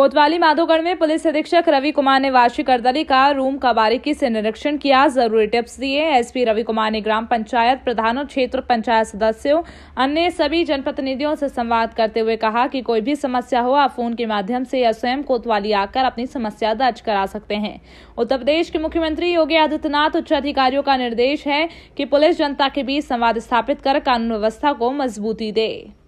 कोतवाली माधोगढ़ में पुलिस अधीक्षक रवि कुमार ने वार्षिक अर्दली का रूम का बारीकी से निरीक्षण किया जरूरी टिप्स दिए एसपी रवि कुमार ने ग्राम पंचायत प्रधानों क्षेत्र पंचायत सदस्यों अन्य सभी जनप्रतिनिधियों से संवाद करते हुए कहा कि कोई भी समस्या हो आप फोन के माध्यम से या स्वयं कोतवाली आकर अपनी समस्या दर्ज करा सकते हैं उत्तर प्रदेश के मुख्यमंत्री योगी आदित्यनाथ उच्च अधिकारियों का निर्देश है कि पुलिस जनता के बीच संवाद स्थापित कर कानून व्यवस्था को मजबूती दे